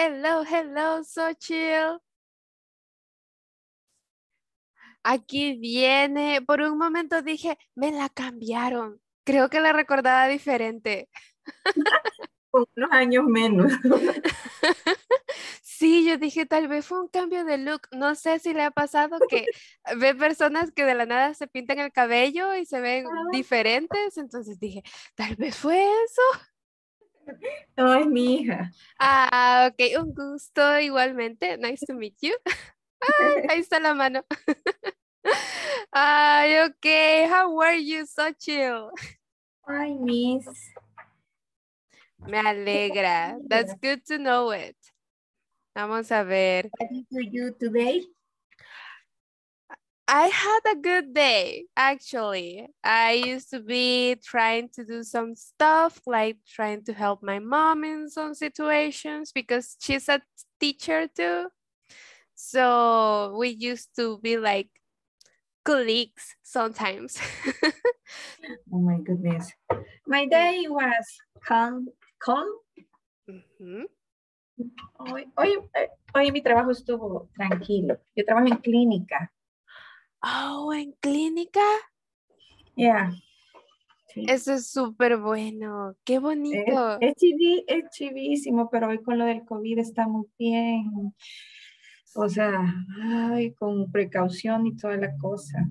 Hello, hello, so chill. Aquí viene. Por un momento dije, me la cambiaron. Creo que la recordaba diferente. Con unos años menos. Sí, yo dije, tal vez fue un cambio de look. No sé si le ha pasado que ve personas que de la nada se pintan el cabello y se ven diferentes. Entonces dije, tal vez fue eso. No, es mi hija. Ah, ok, un gusto igualmente. Nice to meet you. ahí está la mano. Ay, ok. How are you, so chill? Hi, miss. Me alegra. That's good to know it. Vamos a ver. you I had a good day, actually. I used to be trying to do some stuff, like trying to help my mom in some situations because she's a teacher too. So we used to be like colleagues sometimes. oh my goodness. My day was calm. calm. Mm -hmm. hoy, hoy, eh, hoy mi trabajo estuvo tranquilo. Yo trabajo en clínica. Oh, en clínica. Yeah. Eso es súper bueno, qué bonito. Es, es chivísimo, pero hoy con lo del COVID está muy bien. O sea, con precaución y toda la cosa.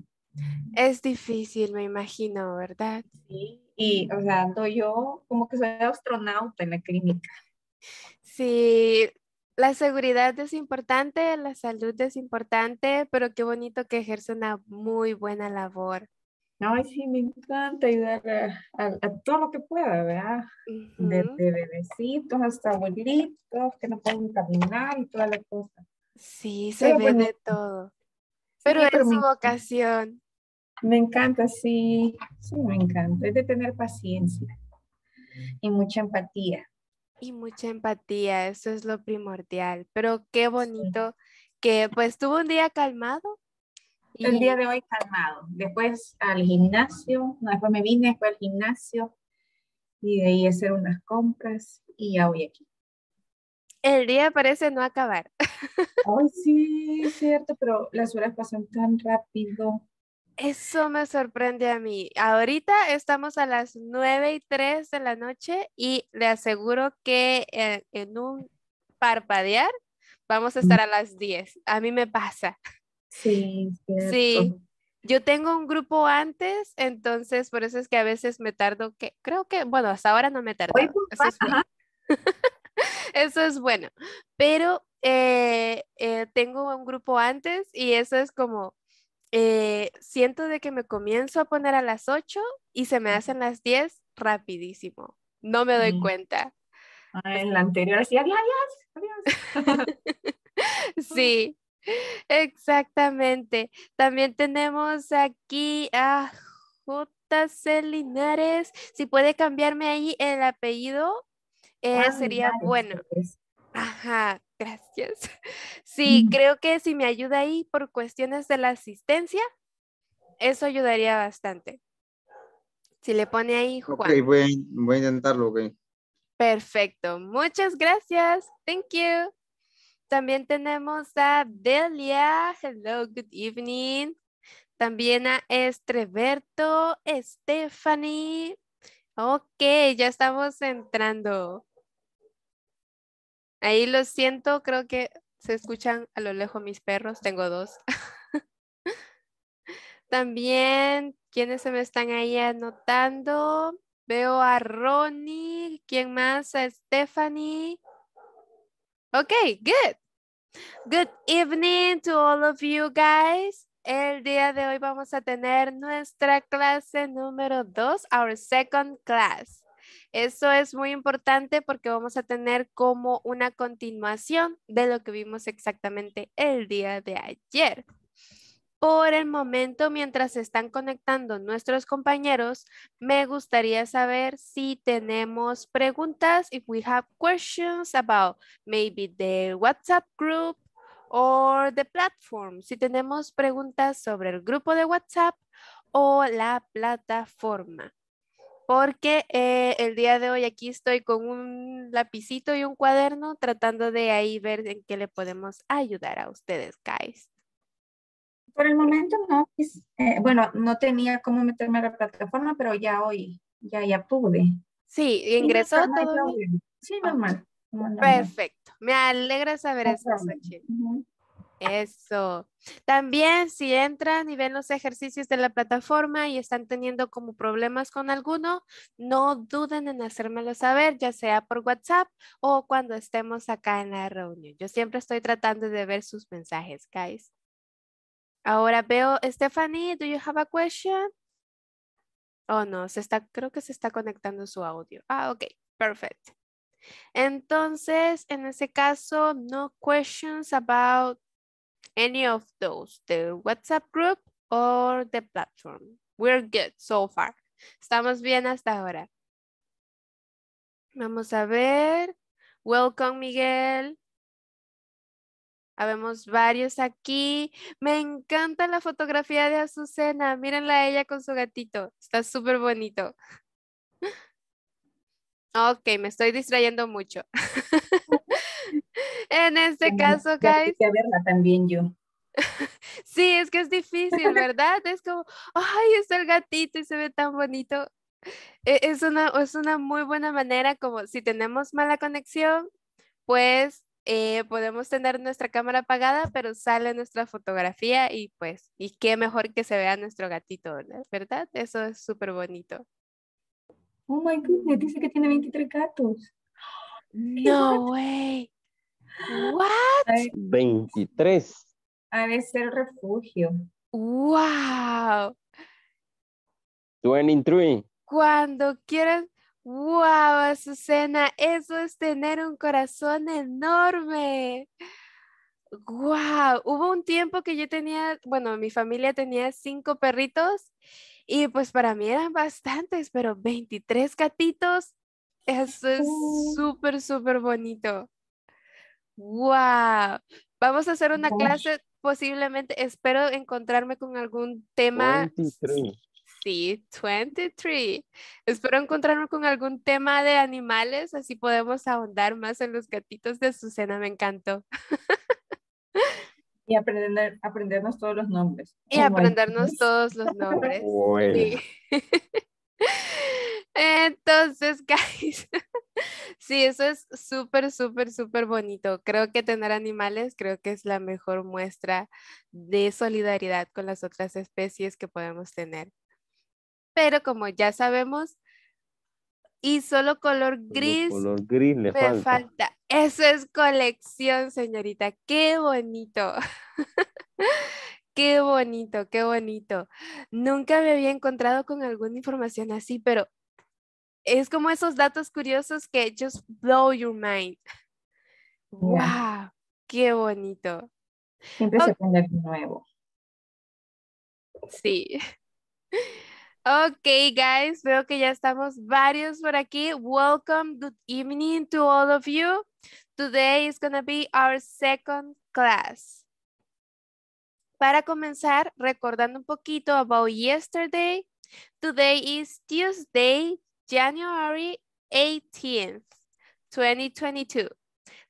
Es difícil, me imagino, ¿verdad? Sí, y o sea, ando yo como que soy astronauta en la clínica. Sí, la seguridad es importante, la salud es importante, pero qué bonito que ejerce una muy buena labor. Ay, sí, me encanta ayudar a, todo lo que pueda, ¿verdad? Desde bebecitos hasta abuelitos que no pueden caminar y toda la cosa. Sí, se ve de todo. Pero es su vocación. Me encanta, sí, sí, me encanta. Es de tener paciencia y mucha empatía. Y mucha empatía, eso es lo primordial. Pero qué bonito que pues tuvo un día calmado. El día de hoy calmado. Después al gimnasio, no, después me vine, después al gimnasio y de ahí hacer unas compras y ya voy aquí. El día parece no acabar. Hoy sí, es cierto, pero las horas pasan tan rápido. Eso me sorprende a mí. Ahorita estamos a las 9 y 3 de la noche y le aseguro que eh, en, un parpadear vamos a estar a las 10. A mí me pasa. Sí, sí. Yo tengo un grupo antes, entonces por eso es que a veces me tardo, que creo que, bueno, hasta ahora no me tardo. Eso es bueno. eso es bueno. Pero eh, eh, tengo un grupo antes y eso es como eh, siento de que me comienzo a poner a las 8 y se me hacen las 10 rapidísimo. No me doy mm. cuenta. Ah, en la anterior decía adiós, adiós. sí, exactamente. También tenemos aquí a J. Celinares Si puede cambiarme ahí el apellido, eh, ah, sería bueno. Pues. Ajá, gracias. Sí, creo que si me ayuda ahí por cuestiones de la asistencia, eso ayudaría bastante. Si le pone ahí Juan. Ok, voy voy a intentarlo, ok. Perfecto, muchas gracias. Thank you. También tenemos a Delia. Hello, good evening. También a Estreberto, Stephanie. Ok, ya estamos entrando. Ahí lo siento, creo que se escuchan a lo lejos mis perros, tengo dos. También, ¿quiénes se me están ahí anotando? Veo a Ronnie, ¿quién más? A Stephanie. Ok, good. Good evening to all of you guys. El día de hoy vamos a tener nuestra clase número dos, our second class. Eso es muy importante porque vamos a tener como una continuación de lo que vimos exactamente el día de ayer. Por el momento, mientras están conectando nuestros compañeros, me gustaría saber si tenemos preguntas, if we have questions about maybe the WhatsApp group or the platform, si tenemos preguntas sobre el grupo de WhatsApp o la plataforma porque eh, el día de hoy aquí estoy con un lapicito y un cuaderno tratando de ahí ver en qué le podemos ayudar a ustedes, guys. Por el momento no, eh, bueno, no tenía cómo meterme a la plataforma, pero ya hoy, ya, ya pude. Sí, ingresó todo. Sí, normal. Perfecto, me alegra saber eso, uh eso. También si entran y ven los ejercicios de la plataforma y están teniendo como problemas con alguno, no duden en hacérmelo saber, ya sea por WhatsApp o cuando estemos acá en la reunión. Yo siempre estoy tratando de ver sus mensajes, guys. Ahora veo, Stephanie, do you have a question? Oh, no, se está, creo que se está conectando su audio. Ah, ok, perfecto. Entonces, en ese caso, no questions about any of those, the WhatsApp group or the platform. We're good so far. Estamos bien hasta ahora. Vamos a ver. Welcome, Miguel. Habemos varios aquí. Me encanta la fotografía de Azucena. Mírenla ella con su gatito. Está súper bonito. Ok, me estoy distrayendo mucho. en este caso, guys. verla también yo. Sí, es que es difícil, ¿verdad? es como, ay, es el gatito y se ve tan bonito. E, es una, es una muy buena manera, como si tenemos mala conexión, pues eh, podemos tener nuestra cámara apagada, pero sale nuestra fotografía y pues, y qué mejor que se vea nuestro gatito, ¿verdad? Eso es súper bonito. Oh my goodness, dice que tiene 23 gatos. No way. What? 23. Ha de ser refugio. Wow. 23. Cuando quieras. Wow, Azucena, eso es tener un corazón enorme. Wow, hubo un tiempo que yo tenía, bueno, mi familia tenía cinco perritos y pues para mí eran bastantes, pero 23 gatitos, eso es oh. súper, súper bonito. ¡Wow! Vamos a hacer una clase posiblemente, espero encontrarme con algún tema. 23. Sí, 23. Espero encontrarme con algún tema de animales, así podemos ahondar más en los gatitos de Susana, me encantó. Y aprender, aprendernos todos los nombres. Y aprendernos todos los nombres. Entonces, guys, sí, eso es súper, súper, súper bonito. Creo que tener animales creo que es la mejor muestra de solidaridad con las otras especies que podemos tener. Pero como ya sabemos, y solo color gris. me falta. Eso es colección, señorita. Qué bonito. qué bonito, qué bonito. Nunca me había encontrado con alguna información así, pero es como esos datos curiosos que just blow your mind. ¡Wow! ¡Qué bonito! Siempre se aprende nuevo. Sí. Ok, guys, veo que ya estamos varios por aquí. Welcome, good evening to all of you. Today is going be our second class. Para comenzar, recordando un poquito about yesterday, today is Tuesday, January 18th, 2022.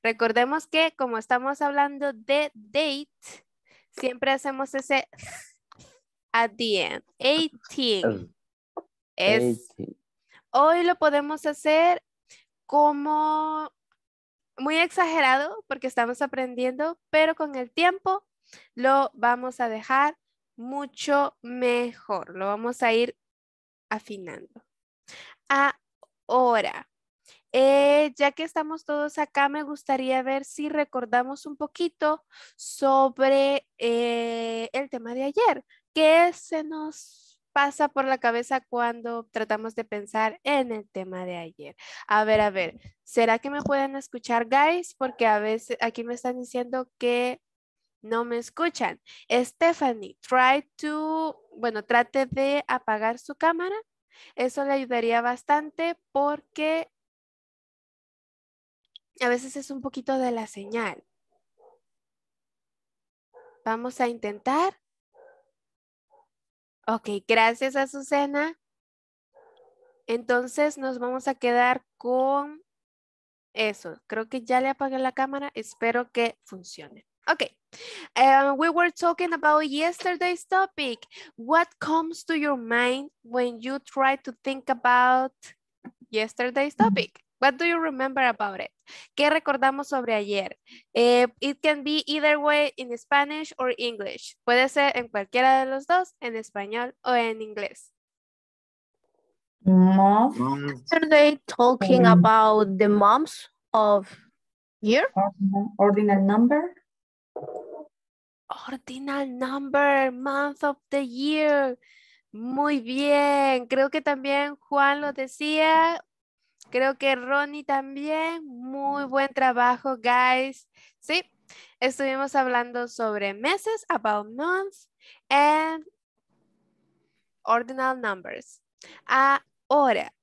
Recordemos que como estamos hablando de date, siempre hacemos ese at the end. 18. hoy lo podemos hacer como muy exagerado porque estamos aprendiendo, pero con el tiempo lo vamos a dejar mucho mejor. Lo vamos a ir afinando ahora. Eh, ya que estamos todos acá, me gustaría ver si recordamos un poquito sobre eh, el tema de ayer. ¿Qué se nos pasa por la cabeza cuando tratamos de pensar en el tema de ayer? A ver, a ver, ¿será que me pueden escuchar, guys? Porque a veces aquí me están diciendo que no me escuchan. Stephanie, try to, bueno, trate de apagar su cámara eso le ayudaría bastante porque a veces es un poquito de la señal. Vamos a intentar. Ok, gracias Azucena. Entonces nos vamos a quedar con eso. Creo que ya le apagué la cámara. Espero que funcione. Okay, uh, we were talking about yesterday's topic. What comes to your mind when you try to think about yesterday's topic? What do you remember about it? ¿Qué recordamos sobre ayer? Eh, it can be either way in Spanish or English. Puede ser en cualquiera de los dos, en español o en inglés. Mom. Yesterday talking mm. about the moms of year. Ordinal number. Ordinal number, month of the year. Muy bien. Creo que también Juan lo decía. Creo que Ronnie también. Muy buen trabajo, guys. Sí, estuvimos hablando sobre meses, about months, and ordinal numbers. Ahora,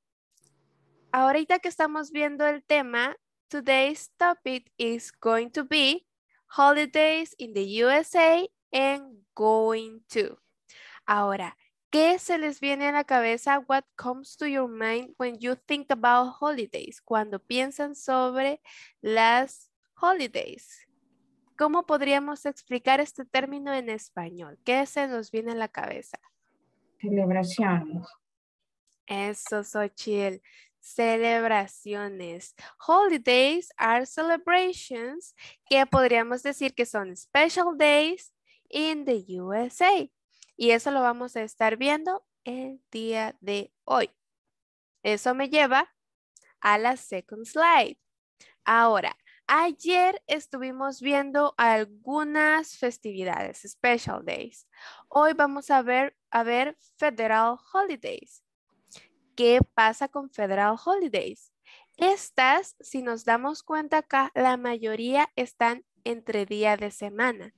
ahorita que estamos viendo el tema, today's topic is going to be holidays in the USA and going to. Ahora, ¿qué se les viene a la cabeza? What comes to your mind when you think about holidays? Cuando piensan sobre las holidays. ¿Cómo podríamos explicar este término en español? ¿Qué se nos viene a la cabeza? Celebraciones. Eso, chill celebraciones. Holidays are celebrations que podríamos decir que son special days in the USA. Y eso lo vamos a estar viendo el día de hoy. Eso me lleva a la second slide. Ahora, ayer estuvimos viendo algunas festividades, special days. Hoy vamos a ver, a ver federal holidays. ¿Qué pasa con Federal Holidays? Estas, si nos damos cuenta acá, la mayoría están entre día de semana.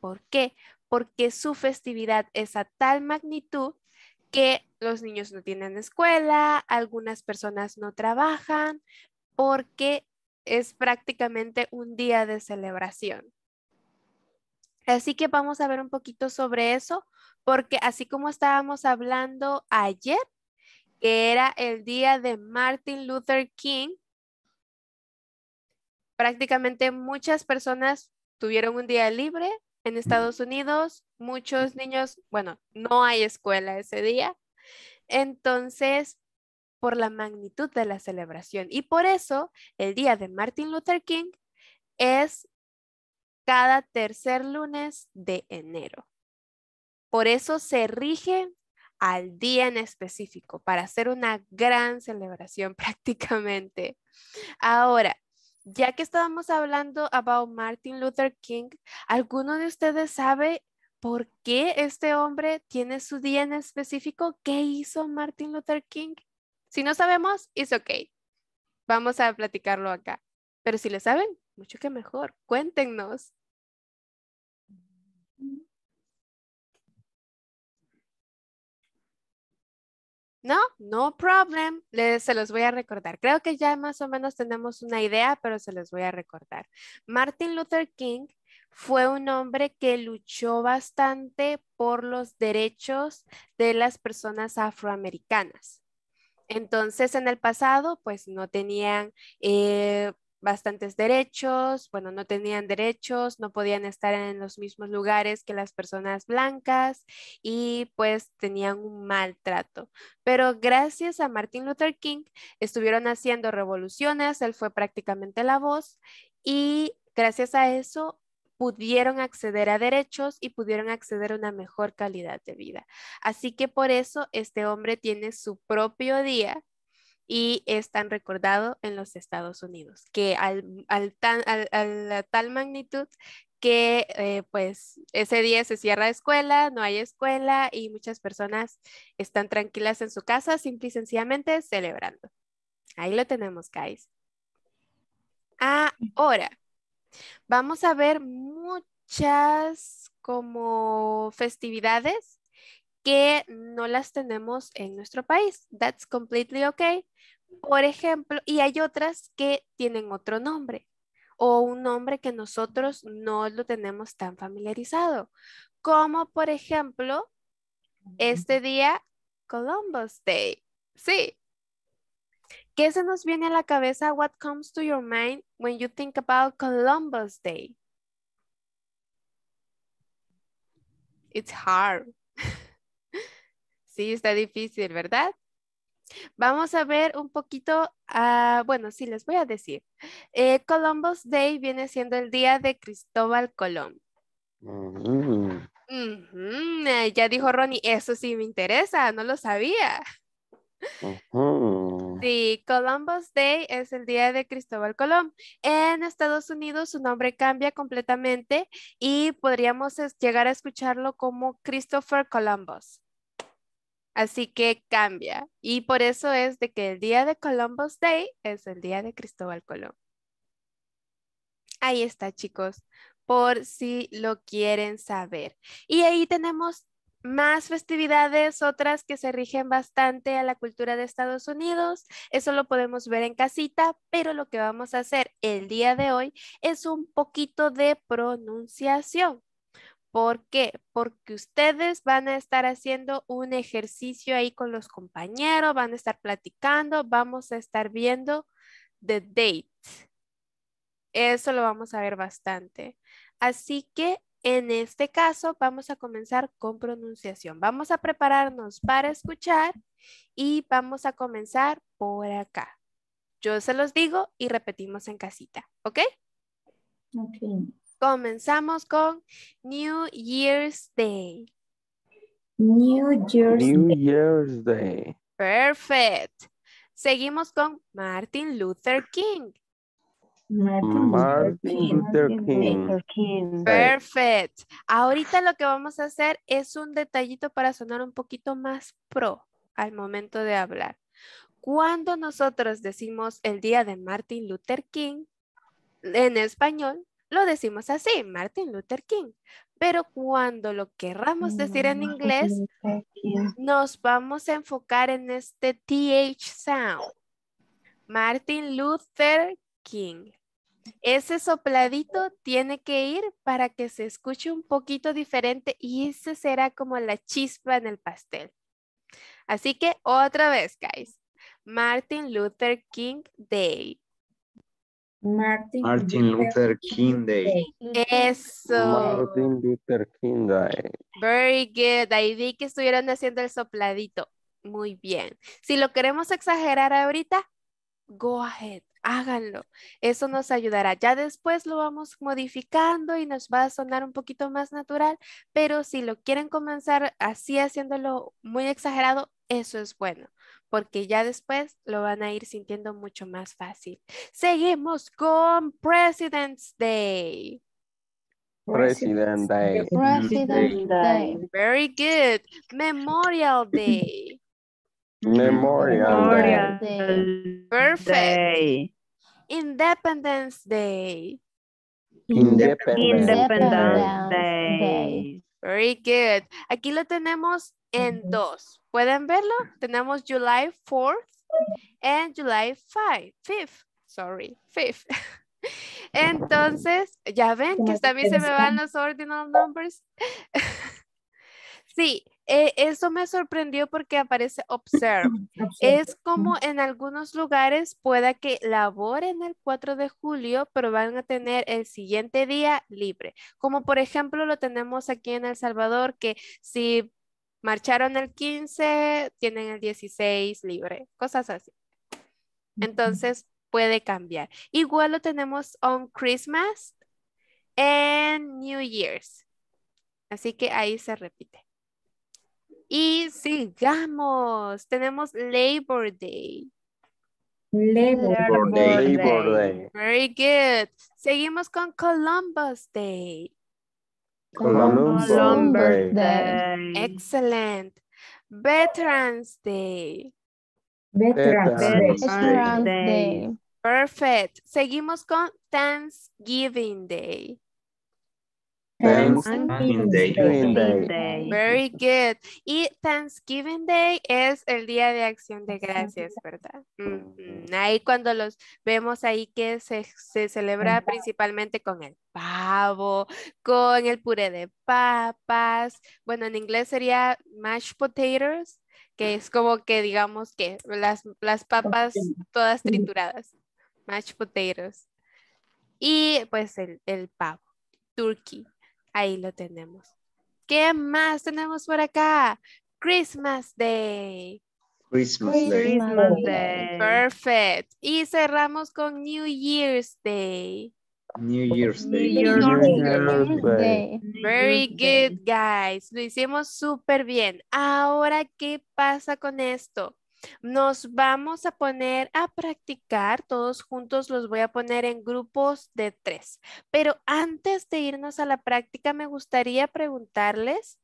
¿Por qué? Porque su festividad es a tal magnitud que los niños no tienen escuela, algunas personas no trabajan, porque es prácticamente un día de celebración. Así que vamos a ver un poquito sobre eso, porque así como estábamos hablando ayer que era el día de Martin Luther King, prácticamente muchas personas tuvieron un día libre en Estados Unidos, muchos niños, bueno, no hay escuela ese día. Entonces, por la magnitud de la celebración. Y por eso el día de Martin Luther King es cada tercer lunes de enero. Por eso se rige al día en específico para hacer una gran celebración prácticamente. Ahora, ya que estábamos hablando about Martin Luther King, ¿alguno de ustedes sabe por qué este hombre tiene su día en específico? ¿Qué hizo Martin Luther King? Si no sabemos, es ok. Vamos a platicarlo acá. Pero si le saben, mucho que mejor. Cuéntenos. No, no problem. se los voy a recordar. Creo que ya más o menos tenemos una idea, pero se los voy a recordar. Martin Luther King fue un hombre que luchó bastante por los derechos de las personas afroamericanas. Entonces, en el pasado, pues no tenían eh, bastantes derechos, bueno, no tenían derechos, no podían estar en los mismos lugares que las personas blancas y pues tenían un maltrato. Pero gracias a Martin Luther King estuvieron haciendo revoluciones, él fue prácticamente la voz y gracias a eso pudieron acceder a derechos y pudieron acceder a una mejor calidad de vida. Así que por eso este hombre tiene su propio día y es tan recordado en los Estados Unidos, que al, a tal magnitud que eh, pues ese día se cierra escuela, no hay escuela y muchas personas están tranquilas en su casa, simple y sencillamente celebrando. Ahí lo tenemos, guys. Ahora, vamos a ver muchas como festividades que no las tenemos en nuestro país. That's completely okay. Por ejemplo, y hay otras que tienen otro nombre o un nombre que nosotros no lo tenemos tan familiarizado, como por ejemplo este día Columbus Day. Sí. ¿Qué se nos viene a la cabeza? What comes to your mind when you think about Columbus Day? It's hard. Sí, está difícil, ¿verdad? Vamos a ver un poquito, ah, bueno, sí, les voy a decir. Eh, Columbus Day viene siendo el día de Cristóbal Colón. Mm. Eh, ya dijo Ronnie, eso sí me interesa, no lo sabía. Sí, Columbus Day es el día de Cristóbal Colón. En Estados Unidos su nombre cambia completamente y podríamos llegar a escucharlo como Christopher Columbus. Así que cambia. Y por eso es de que el día de Columbus Day es el día de Cristóbal Colón. Ahí está, chicos, por si lo quieren saber. Y ahí tenemos más festividades, otras que se rigen bastante a la cultura de Estados Unidos. Eso lo podemos ver en casita, pero lo que vamos a hacer el día de hoy es un poquito de pronunciación. ¿Por qué? Porque ustedes van a estar haciendo un ejercicio ahí con los compañeros, van a estar platicando, vamos a estar viendo the date. Eso lo vamos a ver bastante. Así que en este caso vamos a comenzar con pronunciación. Vamos a prepararnos para escuchar y vamos a comenzar por acá. Yo se los digo y repetimos en casita, ¿ok? Ok. Comenzamos con New Year's Day. New Year's Day. Perfect. Seguimos con Martin Luther King. Martin, Luther King. Perfect. Ahorita lo que vamos a hacer es un detallito para sonar un poquito más pro al momento de hablar. Cuando nosotros decimos el día de Martin Luther King en español, lo decimos así, Martin Luther King. Pero cuando lo querramos decir en inglés, nos vamos a enfocar en este TH sound. Martin Luther King. Ese sopladito tiene que ir para que se escuche un poquito diferente y ese será como la chispa en el pastel. Así que otra vez, guys. Martin Luther King Day. Martin, Luther, King Day. Eso. Martin Luther King Day. Very good. Ahí vi que estuvieron haciendo el sopladito. Muy bien. Si lo queremos exagerar ahorita, go ahead, háganlo. Eso nos ayudará. Ya después lo vamos modificando y nos va a sonar un poquito más natural, pero si lo quieren comenzar así haciéndolo muy exagerado, eso es bueno porque ya después lo van a ir sintiendo mucho más fácil. Seguimos con President's Day. President's Day. President Day. Very good. Memorial Day. Memorial, Day. Perfect. Independence Day. Independence, Day. Day. Very good. Aquí lo tenemos en dos, ¿Pueden verlo? Tenemos July 4th and July 5, 5th. Sorry, 5 Entonces, ya ven que también se me van los ordinal numbers. Sí, e, eso me sorprendió porque aparece observe. Es como en algunos lugares pueda que laboren el 4 de julio, pero van a tener el siguiente día libre. Como por ejemplo lo tenemos aquí en El Salvador, que si marcharon el 15, tienen el 16 libre, cosas así. Entonces puede cambiar. Igual lo tenemos on Christmas en New Year's. Así que ahí se repite. Y sigamos, tenemos Labor Day. Labor, Day. Day. Very good. Seguimos con Columbus Day. Columbus Day. Excellent. Veterans Day. Veterans, Day. Day. Perfect. Seguimos con Thanksgiving Day. Thanksgiving Day. Very good. Y Thanksgiving Day es el día de acción de gracias, ¿verdad? Ahí cuando los vemos ahí que se, celebra principalmente con el pavo, con el puré de papas. Bueno, en inglés sería mashed potatoes, que es como que digamos que las, las papas todas trituradas. Mashed potatoes. Y pues el, el pavo, turkey. Ahí lo tenemos. ¿Qué más tenemos por acá? Christmas Day. Christmas, Day. Perfect. Y cerramos con New Year's Day. New Year's Day. Very good, guys. Lo hicimos súper bien. Ahora, ¿qué pasa con esto? Nos vamos a poner a practicar, todos juntos los voy a poner en grupos de tres. Pero antes de irnos a la práctica, me gustaría preguntarles.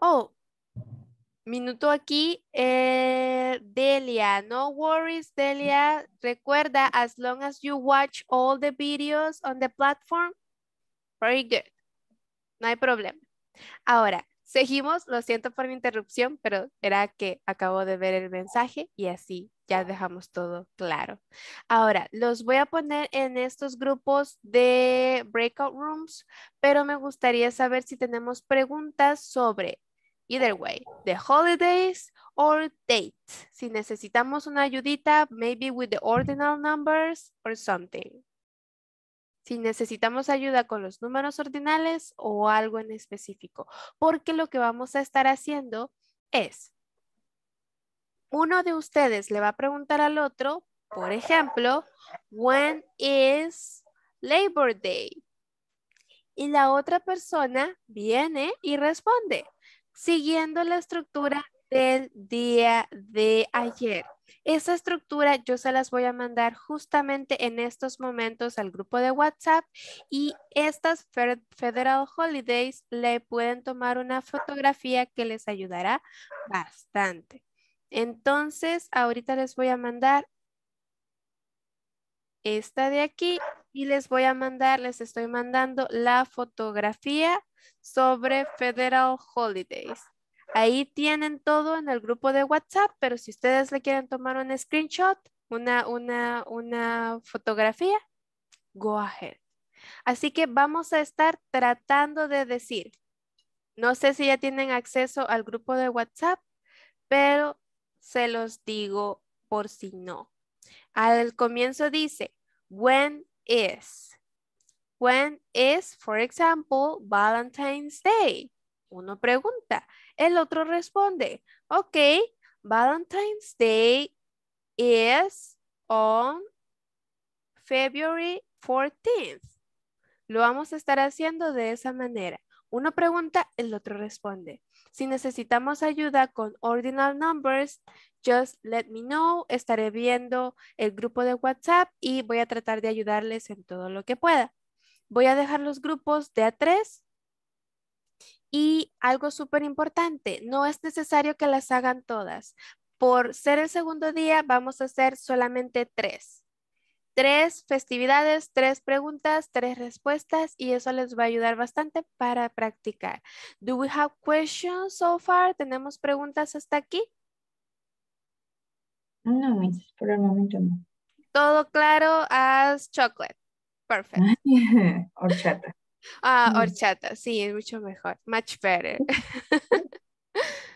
Oh, minuto aquí. Eh, Delia, no worries, Delia. Recuerda, as long as you watch all the videos on the platform, very good. No hay problema. Ahora, Seguimos, lo siento por mi interrupción, pero era que acabo de ver el mensaje y así ya dejamos todo claro. Ahora, los voy a poner en estos grupos de breakout rooms, pero me gustaría saber si tenemos preguntas sobre, either way, the holidays or dates. Si necesitamos una ayudita, maybe with the ordinal numbers or something si necesitamos ayuda con los números ordinales o algo en específico, porque lo que vamos a estar haciendo es, uno de ustedes le va a preguntar al otro, por ejemplo, when is Labor Day? Y la otra persona viene y responde, siguiendo la estructura del día de ayer. Esa estructura yo se las voy a mandar justamente en estos momentos al grupo de WhatsApp y estas Federal Holidays le pueden tomar una fotografía que les ayudará bastante. Entonces, ahorita les voy a mandar esta de aquí y les voy a mandar, les estoy mandando la fotografía sobre Federal Holidays. Ahí tienen todo en el grupo de WhatsApp, pero si ustedes le quieren tomar un screenshot, una, una, fotografía, go ahead. Así que vamos a estar tratando de decir, no sé si ya tienen acceso al grupo de WhatsApp, pero se los digo por si no. Al comienzo dice, when is. When is, for example, Valentine's Day? Uno pregunta, el otro responde, ok, Valentine's Day is on February 14th. Lo vamos a estar haciendo de esa manera. Uno pregunta, el otro responde. Si necesitamos ayuda con ordinal numbers, just let me know. Estaré viendo el grupo de WhatsApp y voy a tratar de ayudarles en todo lo que pueda. Voy a dejar los grupos de a tres y algo súper importante, no es necesario que las hagan todas. Por ser el segundo día, vamos a hacer solamente tres. Tres festividades, tres preguntas, tres respuestas y eso les va a ayudar bastante para practicar. Do we have questions so far? ¿Tenemos preguntas hasta aquí? No, por el momento no. Todo claro as chocolate. Perfect. Horchata. Ah, horchata, sí, es mucho mejor. Much better.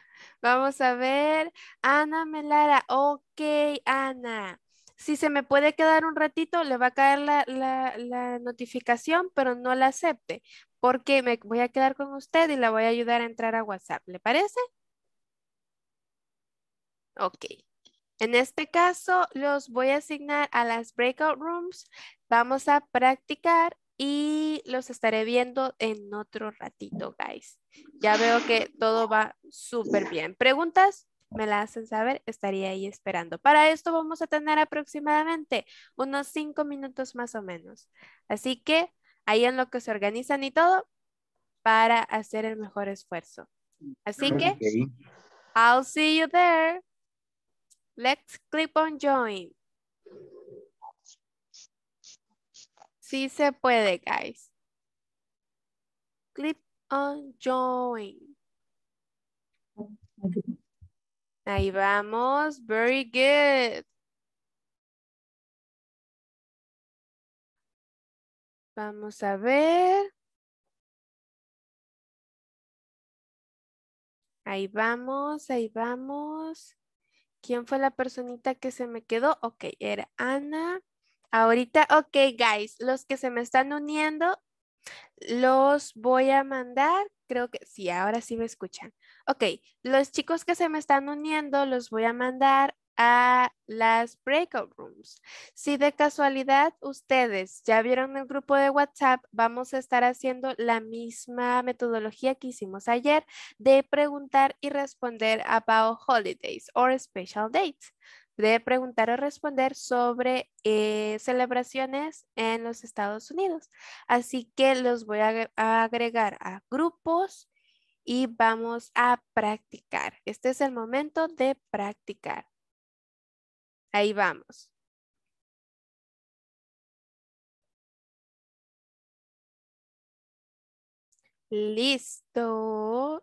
Vamos a ver. Ana Melara. Ok, Ana. Si se me puede quedar un ratito, le va a caer la, la, notificación, pero no la acepte, porque me voy a quedar con usted y la voy a ayudar a entrar a WhatsApp. ¿Le parece? Ok. En este caso, los voy a asignar a las breakout rooms. Vamos a practicar y los estaré viendo en otro ratito, guys. Ya veo que todo va súper bien. ¿Preguntas? Me las hacen saber, estaría ahí esperando. Para esto vamos a tener aproximadamente unos cinco minutos más o menos. Así que ahí en lo que se organizan y todo para hacer el mejor esfuerzo. Así que, I'll see you there. Let's click on join. Sí se puede, guys. Click on join. Ahí vamos. Very good. Vamos a ver. Ahí vamos, ahí vamos. ¿Quién fue la personita que se me quedó? Ok, era Ana. Ahorita, ok, guys, los que se me están uniendo, los voy a mandar. Creo que sí, ahora sí me escuchan. Ok, los chicos que se me están uniendo, los voy a mandar a las breakout rooms. Si de casualidad ustedes ya vieron el grupo de WhatsApp, vamos a estar haciendo la misma metodología que hicimos ayer de preguntar y responder about holidays or special dates de preguntar o responder sobre eh, celebraciones en los Estados Unidos. Así que los voy a agregar a grupos y vamos a practicar. Este es el momento de practicar. Ahí vamos. Listo.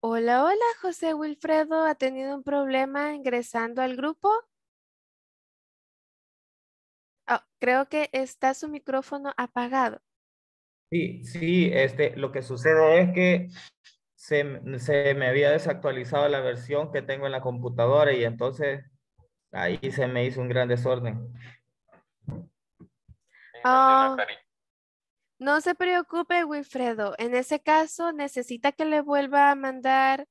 Hola, hola, José Wilfredo. ¿Ha tenido un problema ingresando al grupo? Ah, creo que está su micrófono apagado. Sí, sí, este, lo que sucede es que se, me había desactualizado la versión que tengo en la computadora y entonces ahí se me hizo un gran desorden. Ah. No se preocupe, Wilfredo. En ese caso, necesita que le vuelva a mandar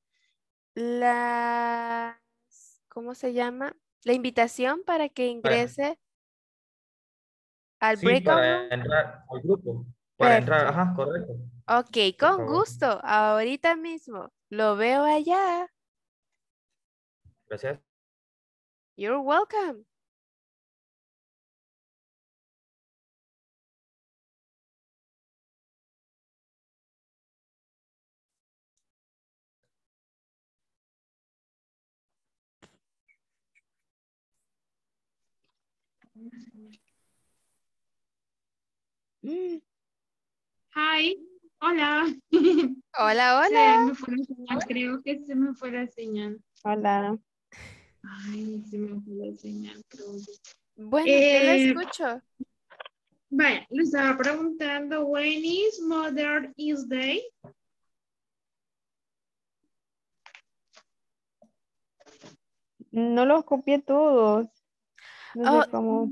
la... ¿Cómo se llama? La invitación para que ingrese al para entrar al grupo. Para entrar, ajá, correcto. Ok, con gusto. Ahorita mismo. Lo veo allá. Gracias. You're welcome. Hi, hola. Hola, hola. creo que se me fue la señal. Hola. Ay, se me fue la señal, Bueno, te la eh, escucho. Vaya, les estaba preguntando, when is Mother is Day? No los copié todos. No sé oh, cómo.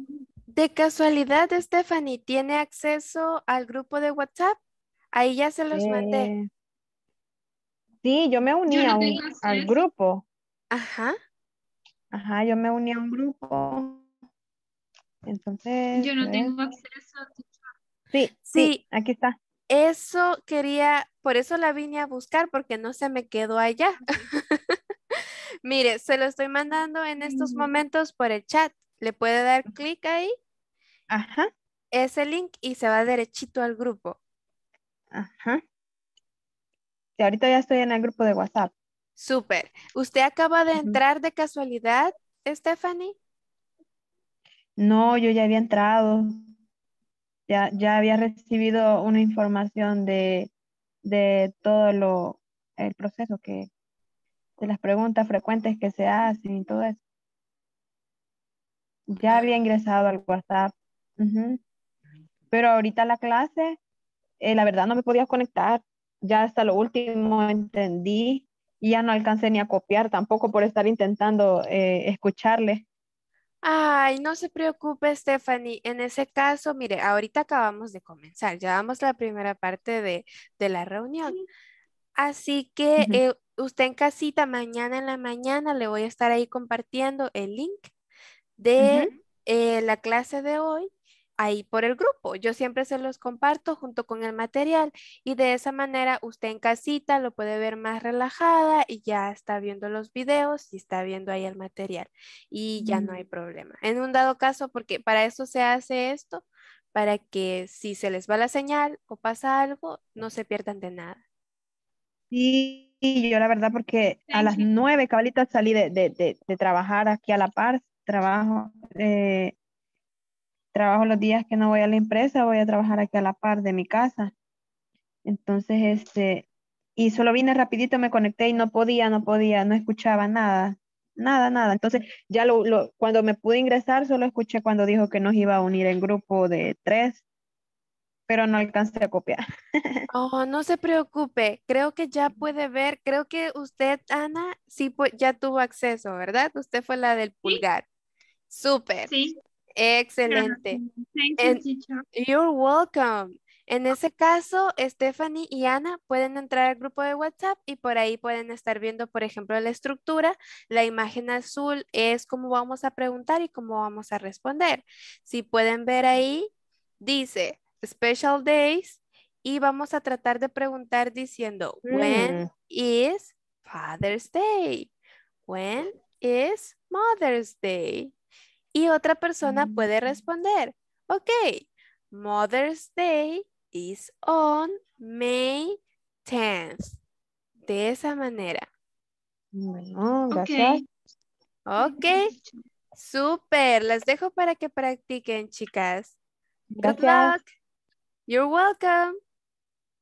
De casualidad, Stephanie, ¿tiene acceso al grupo de WhatsApp? Ahí ya se los mandé. Eh, sí, yo me uní al grupo. Ajá. Ajá, yo me uní a un grupo. Entonces. Yo no tengo acceso. chat. sí, sí, aquí está. Eso quería, por eso la vine a buscar, porque no se me quedó allá. Mire, se lo estoy mandando en estos momentos por el chat. Le puede dar clic ahí Ajá. Ese link y se va derechito al grupo. Ajá. Y ahorita ya estoy en el grupo de WhatsApp. Súper. ¿Usted acaba de entrar de casualidad, Stephanie? No, yo ya había entrado. Ya, ya había recibido una información de, de todo lo, el proceso que, de las preguntas frecuentes que se hacen y todo eso. Ya había ingresado al WhatsApp. Pero ahorita la clase, eh, la verdad no me podía conectar. Ya hasta lo último entendí y ya no alcancé ni a copiar tampoco por estar intentando eh, escucharle. Ay, no se preocupe, Stephanie. En ese caso, mire, ahorita acabamos de comenzar, ya damos la primera parte de, la reunión. Así que eh, usted en casita, mañana en la mañana, le voy a estar ahí compartiendo el link de la clase de hoy ahí por el grupo. Yo siempre se los comparto junto con el material y de esa manera usted en casita lo puede ver más relajada y ya está viendo los videos y está viendo ahí el material y ya no hay mm. problema. En un dado caso, porque para eso se hace esto, para que si se les va la señal o pasa algo, no se pierdan de nada. Sí, yo la verdad porque a las nueve cabalitas salí de, de, de, de trabajar aquí a la par, trabajo eh, trabajo los días que no voy a la empresa, voy a trabajar aquí a la par de mi casa. Entonces, este, y solo vine rapidito, me conecté y no podía, no podía, no escuchaba nada, nada, nada. Entonces, ya lo, cuando me pude ingresar, solo escuché cuando dijo que nos iba a unir en grupo de tres, pero no alcancé a copiar. Oh, no se preocupe, creo que ya puede ver, creo que usted, Ana, sí ya tuvo acceso, ¿verdad? Usted fue la del pulgar. Súper. Sí. Excelente. You're welcome. En ese caso, Stephanie y Ana pueden entrar al grupo de WhatsApp y por ahí pueden estar viendo, por ejemplo, la estructura. La imagen azul es cómo vamos a preguntar y cómo vamos a responder. Si pueden ver ahí, dice Special Days y vamos a tratar de preguntar diciendo, When mm. is Father's Day? When is Mother's Day? Y otra persona mm. puede responder, ok, Mother's Day is on May 10th. De esa manera. Ok, super, Super. Las dejo para que practiquen, chicas. Good luck. You're welcome.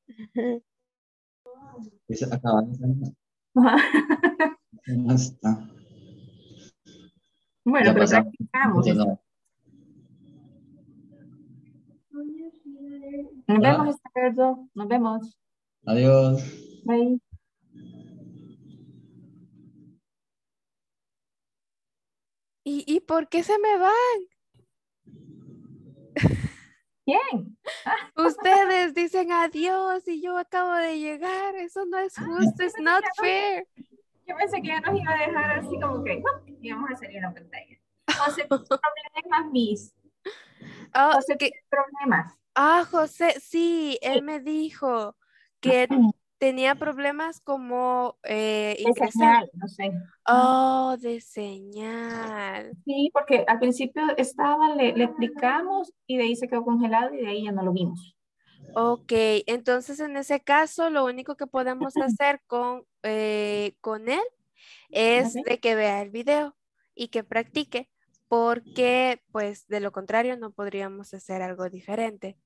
Bueno, pero Nos ah. vemos, Nos vemos. Adiós. Bye. ¿Y, ¿Y por qué se me van? ¿Quién? Ustedes dicen adiós y yo acabo de llegar. Eso no es justo. es not fair. Yo pensé que ya nos iba a dejar así como que y íbamos a salir a la pantalla. José, problemas, Miss. O José, ah, que... problemas. Ah, José, sí, él me dijo que tenía problemas como eh, no sé. Oh, de señal. Sí, porque al principio estaba, le, le explicamos y de ahí se quedó congelado y de ahí ya no lo vimos. Ok, entonces en ese caso lo único que podemos hacer con, eh, con él es de que vea el video y que practique, porque pues de lo contrario no podríamos hacer algo diferente.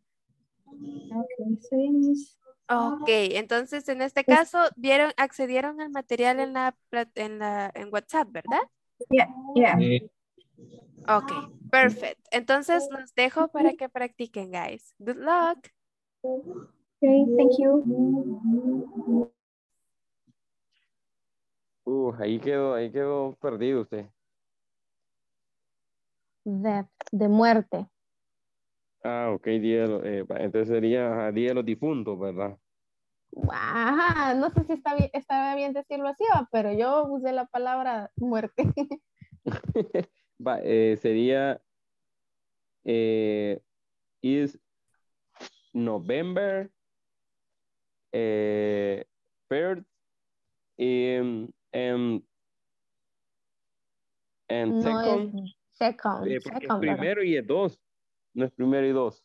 Ok, entonces en este caso vieron, accedieron al material en la en en WhatsApp, ¿verdad? Yeah, yeah. Ok, perfecto. Entonces los dejo para que practiquen, guys. Good luck. Okay, thank you. Uh, ahí quedó, ahí quedó perdido usted. de muerte. Ah, ok, día eh, entonces sería día de los difuntos, ¿verdad? no sé si está bien, bien decirlo así, pero yo usé la palabra muerte. Eh, sería eh, is November, eh, third y em, en em, second. Eh, primero y el dos. No es primero y dos.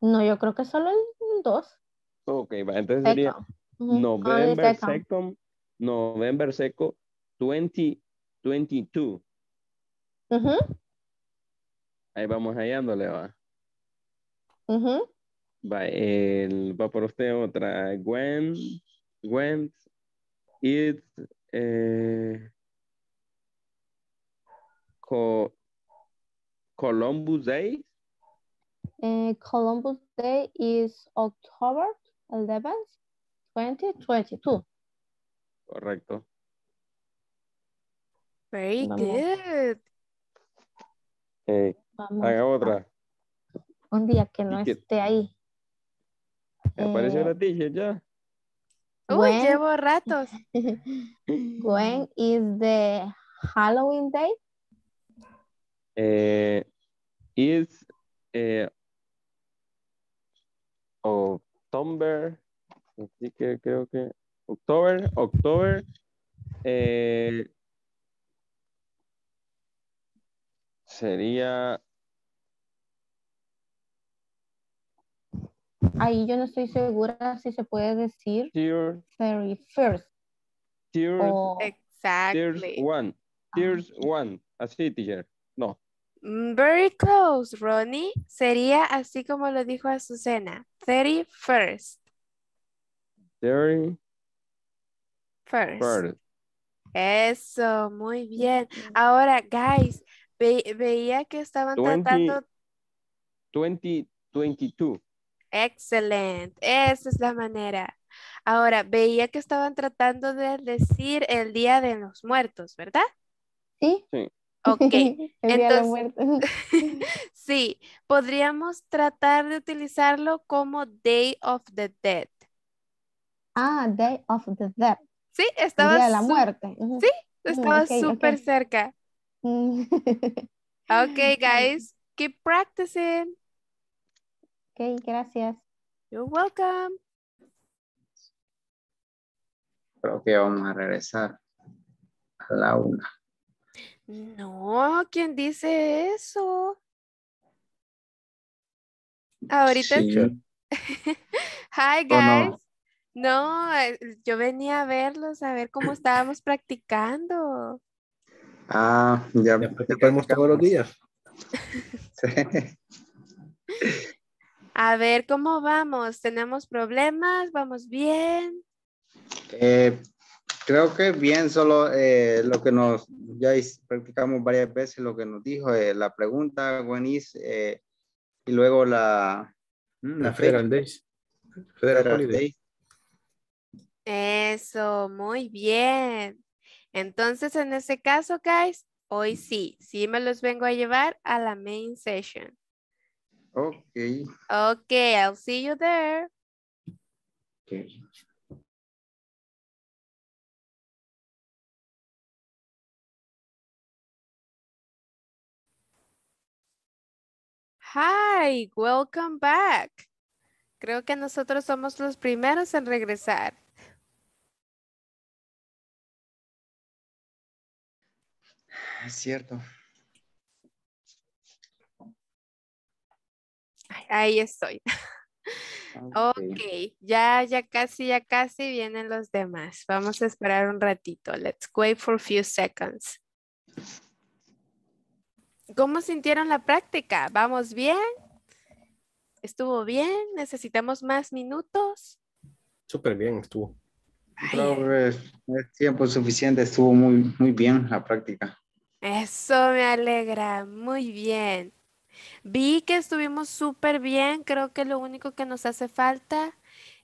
No, yo creo que solo el dos. Ok, entonces sería ah, November second. November seco 2022. Uh Ahí vamos hallándole, va. Uh Va, el, va por usted otra. Gwen, Gwen, it, eh, Columbus Day. Eh, Columbus Day is October 11th, 2022. Correcto. Very good. Eh, otra. Un día que no esté ahí. Me apareció la eh, tija ya. Uy, llevo ratos. When is the Halloween day? Eh, is eh, October, así que creo que October, October, eh, sería Ahí yo no estoy segura si se puede decir Tier, very first. Tier, o... exactly. Tier one. There's ah. one. Así, teacher. No. Mm, very close, Ronnie. Sería así como lo dijo Azucena. Thirty first. Thirty first. Eso, muy bien. Ahora, guys, veía que estaban tratando... 2022. Excelente. Esa es la manera. Ahora, veía que estaban tratando de decir el Día de los Muertos, ¿verdad? Sí. Ok. el Día de sí, podríamos tratar de utilizarlo como Day of the Dead. Ah, Day of the Dead. Sí, estaba. de la muerte. Sí, estaba súper cerca. Mm. ok, guys, keep practicing. Ok, gracias. You're welcome. Creo que vamos a regresar a la una. No, ¿quién dice eso? Ahorita sí. Hi guys. no. Eh, yo venía a verlos, a ver cómo estábamos practicando. Ah, ya, ya practicamos todos los días. A ver, ¿cómo vamos? ¿Tenemos problemas? ¿Vamos bien? Eh, creo que bien, solo eh, lo que nos, ya practicamos varias veces lo que nos dijo, eh, la pregunta, Gwenis, y luego la... ¿Mm? La, la Federal Eso, muy bien. Entonces, en ese caso, guys, hoy sí, sí me los vengo a llevar a la main session. Okay. Okay, I'll see you there. Okay. Hi, welcome back. Creo que nosotros somos los primeros en regresar. Es cierto. ahí estoy. ok, ya, ya casi, ya casi vienen los demás. Vamos a esperar un ratito. Let's wait for a few seconds. ¿Cómo sintieron la práctica? ¿Vamos bien? ¿Estuvo bien? ¿Necesitamos más minutos? Súper bien, estuvo. No es tiempo suficiente, estuvo muy, muy bien la práctica. Eso me alegra, muy bien. Vi que estuvimos súper bien, creo que lo único que nos hace falta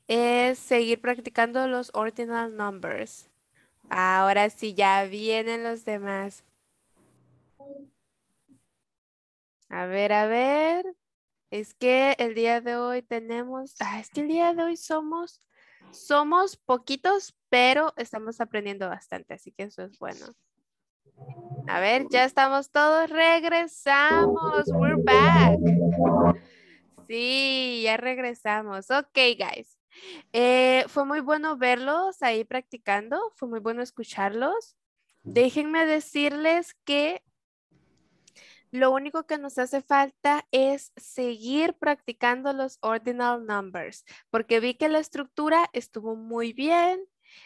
es seguir practicando los ordinal numbers. Ahora sí, ya vienen los demás. A ver, a ver. Es que el día de hoy tenemos, ah, es que el día de hoy somos, somos poquitos, pero estamos aprendiendo bastante, así que eso es bueno. A ver, ya estamos todos, regresamos. We're back. Sí, ya regresamos. Ok, guys. Eh, fue muy bueno verlos ahí practicando, fue muy bueno escucharlos. Déjenme decirles que lo único que nos hace falta es seguir practicando los ordinal numbers, porque vi que la estructura estuvo muy bien,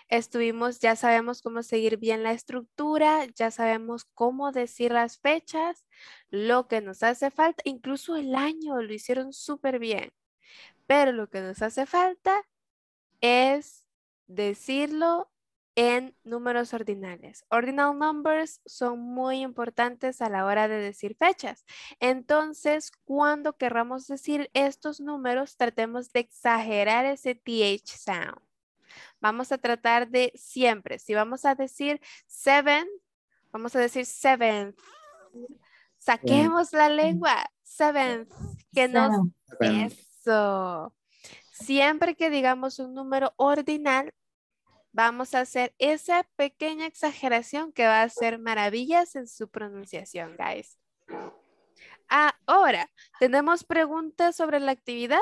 Estuvimos, ya sabemos cómo seguir bien la estructura, ya sabemos cómo decir las fechas, lo que nos hace falta, incluso el año lo hicieron súper bien. Pero lo que nos hace falta es decirlo en números ordinales. Ordinal numbers son muy importantes a la hora de decir fechas. Entonces, cuando querramos decir estos números, tratemos de exagerar ese TH sound. Vamos a tratar de siempre. Si vamos a decir seven, vamos a decir seven. Saquemos la lengua. Seven. Que no. Eso. Siempre que digamos un número ordinal, vamos a hacer esa pequeña exageración que va a hacer maravillas en su pronunciación, guys. Ahora, ¿tenemos preguntas sobre la actividad?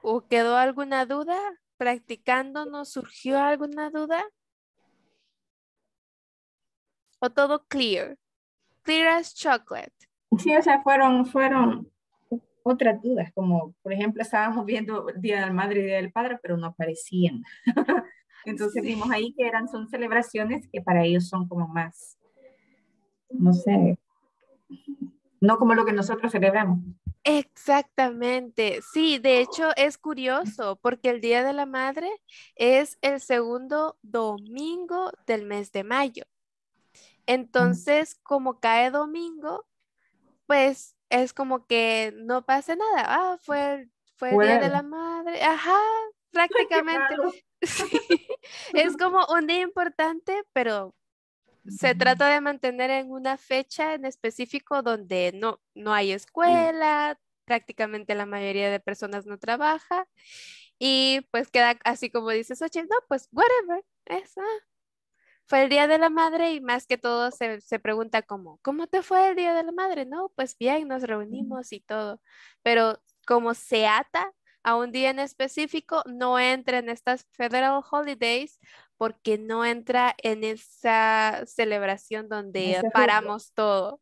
¿O quedó alguna duda? practicando nos surgió alguna duda? ¿O todo clear? Clear as chocolate. Sí, o sea, fueron, fueron otras dudas, como por ejemplo estábamos viendo Día de la Madre y Día del Padre, pero no aparecían. Entonces vimos ahí que eran, son celebraciones que para ellos son como más, no sé, no como lo que nosotros celebramos. Exactamente, sí, de hecho es curioso porque el Día de la Madre es el segundo domingo del mes de mayo. Entonces, como cae domingo, pues es como que no pasa nada. Ah, fue el, fue Día de la Madre. Ajá, prácticamente. Es como un día importante, pero se trata de mantener en una fecha en específico donde no, no hay escuela, prácticamente la mayoría de personas no trabaja y pues queda así como dices, oye, no, pues whatever, esa. Ah, fue el Día de la Madre y más que todo se, se pregunta como, ¿cómo te fue el Día de la Madre? No, pues bien, nos reunimos y todo, pero como se ata a un día en específico, no entra en estas federal holidays porque no entra en esa celebración donde paramos todo.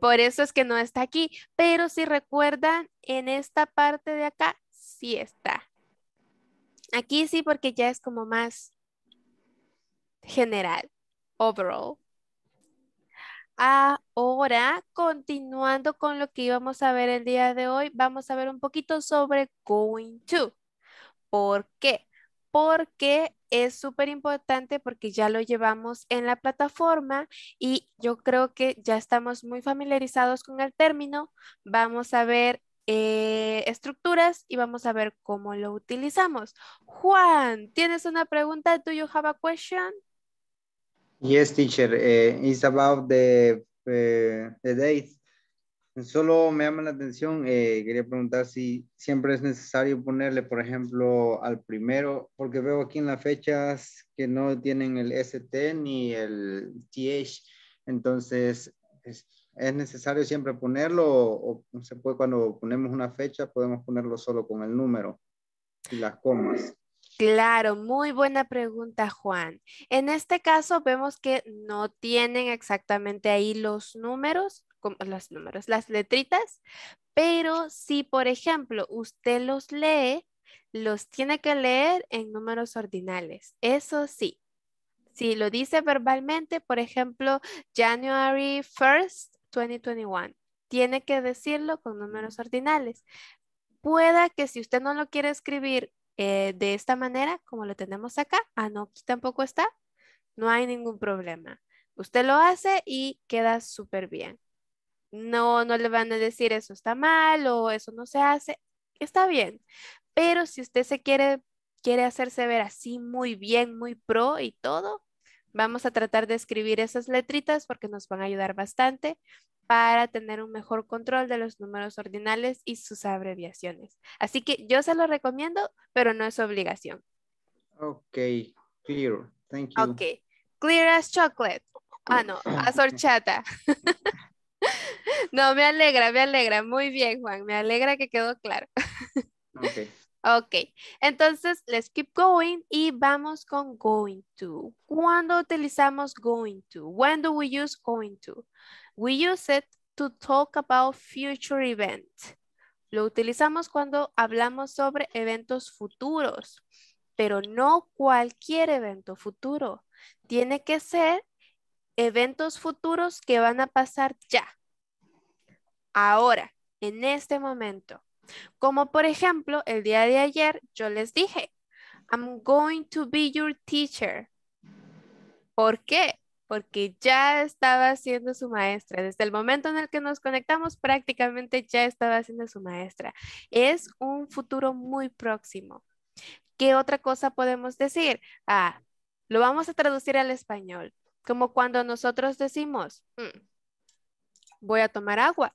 Por eso es que no está aquí, pero si recuerdan, en esta parte de acá sí está. Aquí sí, porque ya es como más general, overall. Ahora, continuando con lo que íbamos a ver el día de hoy, vamos a ver un poquito sobre going to. ¿Por qué? porque es súper importante porque ya lo llevamos en la plataforma y yo creo que ya estamos muy familiarizados con el término. Vamos a ver eh, estructuras y vamos a ver cómo lo utilizamos. Juan, ¿tienes una pregunta? Do you have a question? Yes, teacher. Eh, it's about the, eh, Solo me llama la atención, eh, quería preguntar si siempre es necesario ponerle, por ejemplo, al primero, porque veo aquí en las fechas que no tienen el ST ni el TH, entonces es, necesario siempre ponerlo o, o, se puede cuando ponemos una fecha podemos ponerlo solo con el número y las comas. Claro, muy buena pregunta, Juan. En este caso vemos que no tienen exactamente ahí los números, los números, las letritas, pero si, por ejemplo, usted los lee, los tiene que leer en números ordinales. Eso sí, si lo dice verbalmente, por ejemplo, January 1st, 2021, tiene que decirlo con números ordinales. Pueda que si usted no lo quiere escribir eh, de esta manera, como lo tenemos acá, ah, no, aquí tampoco está, no hay ningún problema. Usted lo hace y queda súper bien no, no le van a decir eso está mal o eso no se hace, está bien. Pero si usted se quiere, quiere hacerse ver así muy bien, muy pro y todo, vamos a tratar de escribir esas letritas porque nos van a ayudar bastante para tener un mejor control de los números ordinales y sus abreviaciones. Así que yo se lo recomiendo, pero no es obligación. Ok, clear. Thank you. Ok, clear as chocolate. Ah, no, azorchata. No, me alegra, me alegra. Muy bien, Juan. Me alegra que quedó claro. Ok. Ok, entonces let's keep going y vamos con going to. ¿Cuándo utilizamos going to? When do we use going to? We use it to talk about future events. Lo utilizamos cuando hablamos sobre eventos futuros, pero no cualquier evento futuro. Tiene que ser eventos futuros que van a pasar ya ahora, en este momento. Como por ejemplo, el día de ayer yo les dije, I'm going to be your teacher. ¿Por qué? Porque ya estaba siendo su maestra. Desde el momento en el que nos conectamos, prácticamente ya estaba siendo su maestra. Es un futuro muy próximo. ¿Qué otra cosa podemos decir? Ah, lo vamos a traducir al español. Como cuando nosotros decimos, mm, voy a tomar agua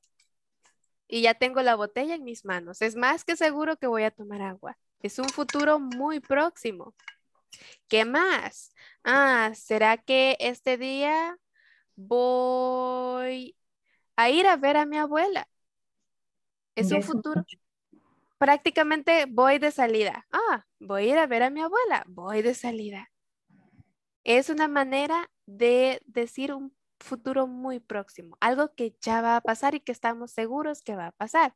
y ya tengo la botella en mis manos. Es más que seguro que voy a tomar agua. Es un futuro muy próximo. ¿Qué más? Ah, ¿será que este día voy a ir a ver a mi abuela? Es un futuro. Prácticamente voy de salida. Ah, voy a ir a ver a mi abuela. Voy de salida. Es una manera de decir un futuro muy próximo, algo que ya va a pasar y que estamos seguros que va a pasar.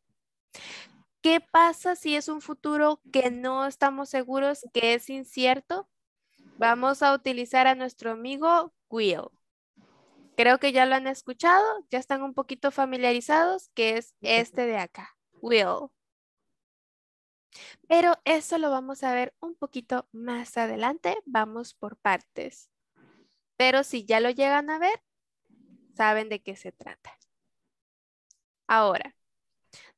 ¿Qué pasa si es un futuro que no estamos seguros, que es incierto? Vamos a utilizar a nuestro amigo Will. Creo que ya lo han escuchado, ya están un poquito familiarizados, que es este de acá, Will. Pero eso lo vamos a ver un poquito más adelante. Vamos por partes. Pero si ya lo llegan a ver, saben de qué se trata. Ahora,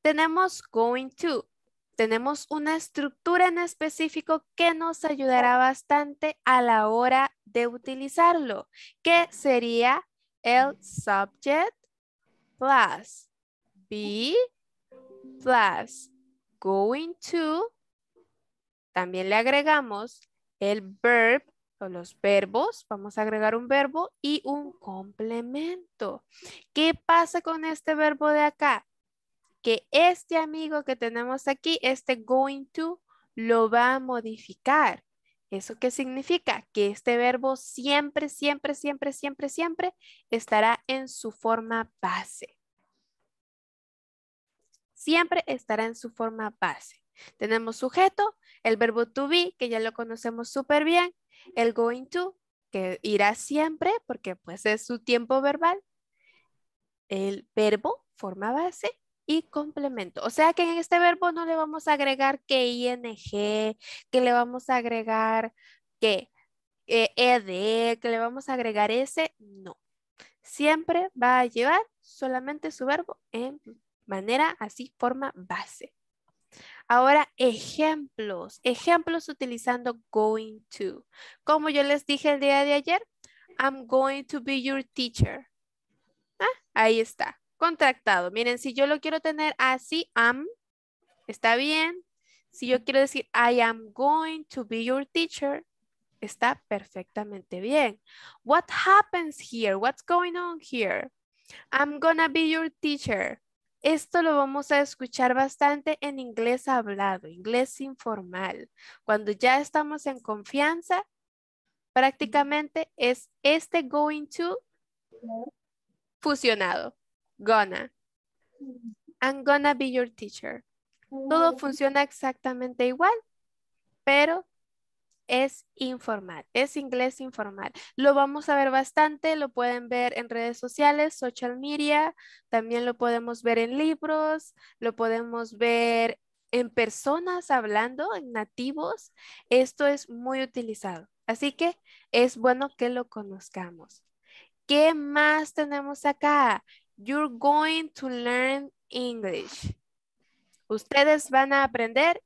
tenemos going to. Tenemos una estructura en específico que nos ayudará bastante a la hora de utilizarlo, que sería el subject plus be plus going to. También le agregamos el verb los verbos, vamos a agregar un verbo y un complemento. ¿Qué pasa con este verbo de acá? Que este amigo que tenemos aquí, este going to, lo va a modificar. ¿Eso qué significa? Que este verbo siempre, siempre, siempre, siempre, siempre estará en su forma base. Siempre estará en su forma base. Tenemos sujeto, el verbo to be, que ya lo conocemos súper bien, el going to, que irá siempre porque pues es su tiempo verbal, el verbo, forma base, y complemento. O sea que en este verbo no le vamos a agregar que ing, que le vamos a agregar que ed, que le vamos a agregar ese, no. Siempre va a llevar solamente su verbo en manera así, forma base. Ahora, ejemplos. Ejemplos utilizando going to. Como yo les dije el día de ayer, I'm going to be your teacher. Ah, ahí está, contractado. Miren, si yo lo quiero tener así, am, está bien. Si yo quiero decir, I am going to be your teacher, está perfectamente bien. What happens here? What's going on here? I'm gonna be your teacher. Esto lo vamos a escuchar bastante en inglés hablado, inglés informal. Cuando ya estamos en confianza, prácticamente es este going to fusionado. Gonna. I'm gonna be your teacher. Todo funciona exactamente igual, pero es informal, es inglés informal. Lo vamos a ver bastante, lo pueden ver en redes sociales, social media, también lo podemos ver en libros, lo podemos ver en personas hablando, en nativos. Esto es muy utilizado, así que es bueno que lo conozcamos. ¿Qué más tenemos acá? You're going to learn English. Ustedes van a aprender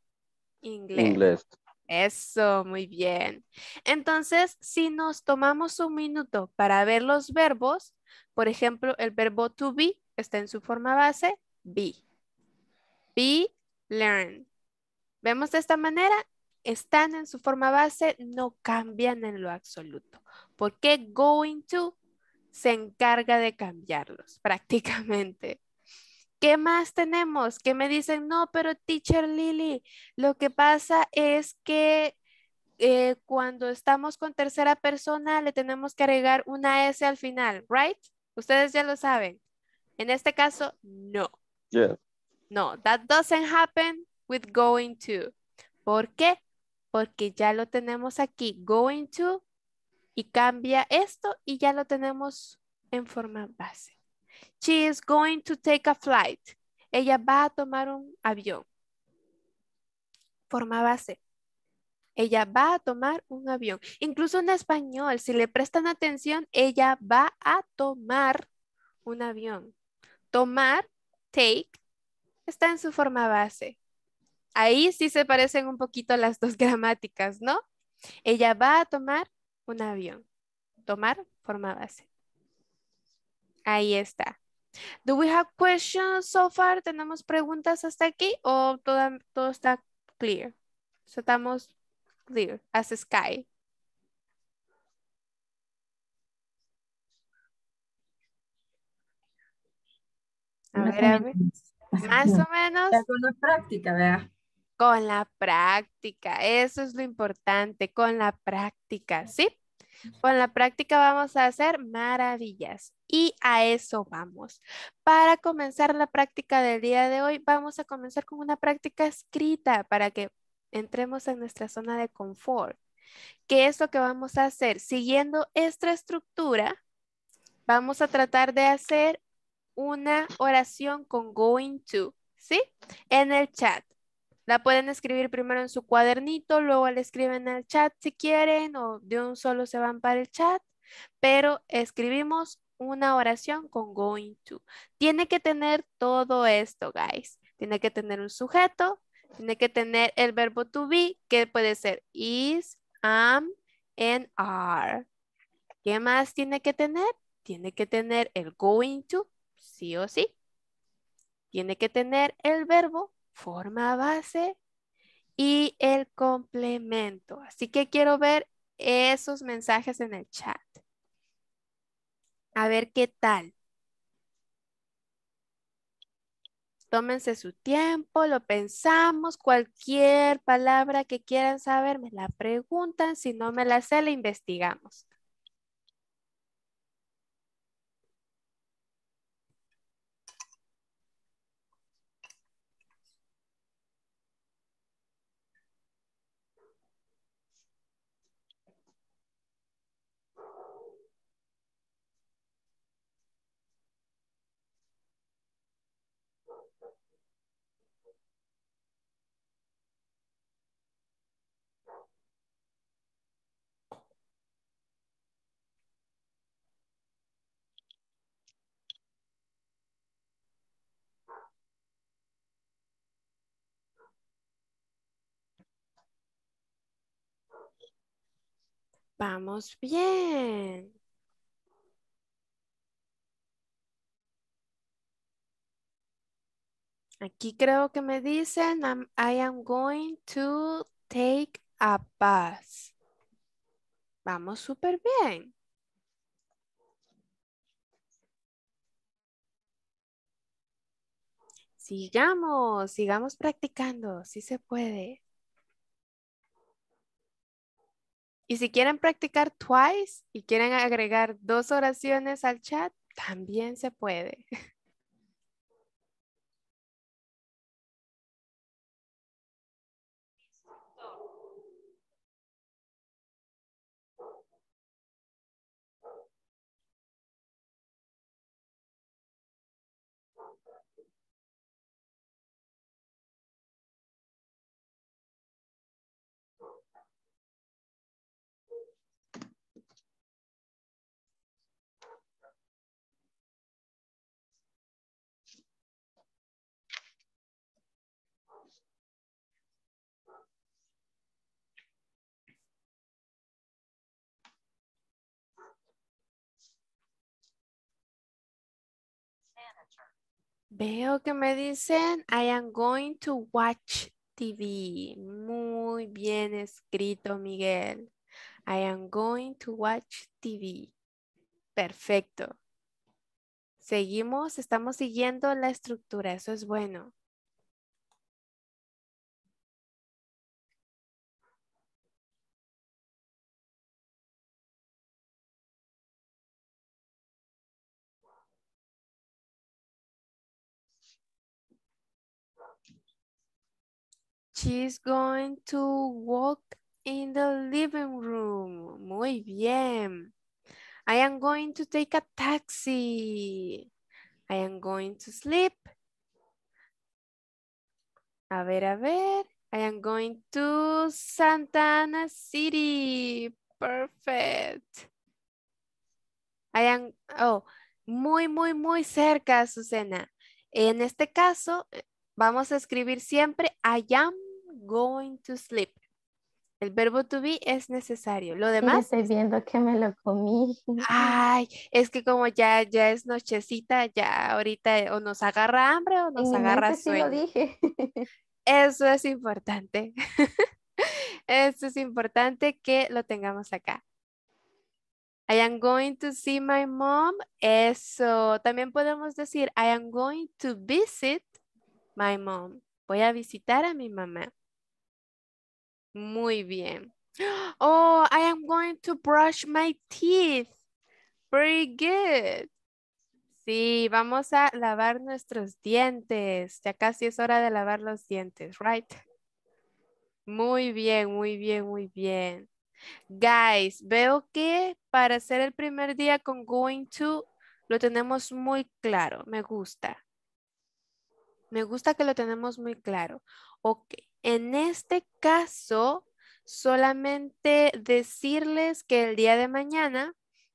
inglés. inglés. Eso, muy bien. Entonces, si nos tomamos un minuto para ver los verbos, por ejemplo, el verbo to be está en su forma base, be. Be, learn. ¿Vemos de esta manera? Están en su forma base, no cambian en lo absoluto. Porque going to se encarga de cambiarlos prácticamente. ¿Qué más tenemos? Que me dicen, no, pero teacher Lily, lo que pasa es que eh, cuando estamos con tercera persona le tenemos que agregar una S al final, ¿right? Ustedes ya lo saben. En este caso, no. No, that doesn't happen with going to. ¿Por qué? Porque ya lo tenemos aquí, going to, y cambia esto y ya lo tenemos en forma base. She is going to take a flight. Ella va a tomar un avión. Forma base. Ella va a tomar un avión. Incluso en español, si le prestan atención, ella va a tomar un avión. Tomar, take, está en su forma base. Ahí sí se parecen un poquito las dos gramáticas, ¿no? Ella va a tomar un avión. Tomar, forma base. Ahí está. Do we have questions so far? ¿Tenemos preguntas hasta aquí o todo, todo está clear? Estamos clear as sky. A ver, a ver. Más o menos. Con la práctica, vea. Con la práctica, eso es lo importante, con la práctica, ¿sí? Con la práctica vamos a hacer maravillas y a eso vamos. Para comenzar la práctica del día de hoy, vamos a comenzar con una práctica escrita para que entremos en nuestra zona de confort. ¿Qué es lo que vamos a hacer? Siguiendo esta estructura, vamos a tratar de hacer una oración con going to, ¿sí? En el chat. La pueden escribir primero en su cuadernito, luego la escriben el chat si quieren o de un solo se van para el chat, pero escribimos una oración con going to. Tiene que tener todo esto, guys. Tiene que tener un sujeto, tiene que tener el verbo to be, que puede ser is, am, and are. ¿Qué más tiene que tener? Tiene que tener el going to, sí o sí. Tiene que tener el verbo forma base y el complemento. Así que quiero ver esos mensajes en el chat. A ver qué tal. Tómense su tiempo, lo pensamos, cualquier palabra que quieran saber me la preguntan, si no me la sé, la investigamos. Vamos bien. Aquí creo que me dicen, I am going to take a bus. Vamos súper bien. Sigamos, sigamos practicando, si se puede. Y si quieren practicar twice y quieren agregar dos oraciones al chat, también se puede. Veo que me dicen, I am going to watch TV. Muy bien escrito, Miguel. I am going to watch TV. Perfecto. Seguimos, estamos siguiendo la estructura, eso es bueno. She's going to walk in the living room. Muy bien. I am going to take a taxi. I am going to sleep. A ver, a ver. I am going to Santana City. Perfect. I am, oh, muy, muy, muy cerca, Susana. En este caso, eh, vamos a escribir siempre I am going to sleep. El verbo to be es necesario. Lo demás. estoy viendo que me lo comí. Ay, es que como ya, ya es nochecita, ya ahorita o nos agarra hambre o nos agarra sueño. Eso es importante. Eso es importante que lo tengamos acá. I am going to see my mom. Eso. También podemos decir I am going to visit my mom. Voy a visitar a mi mamá. Muy bien. Oh, I am going to brush my teeth. Very good. Sí, vamos a lavar nuestros dientes. Ya casi es hora de lavar los dientes, right? Muy bien, muy bien, muy bien. Guys, veo que para hacer el primer día con going to lo tenemos muy claro. Me gusta. Me gusta que lo tenemos muy claro. Ok. En este caso, solamente decirles que el día de mañana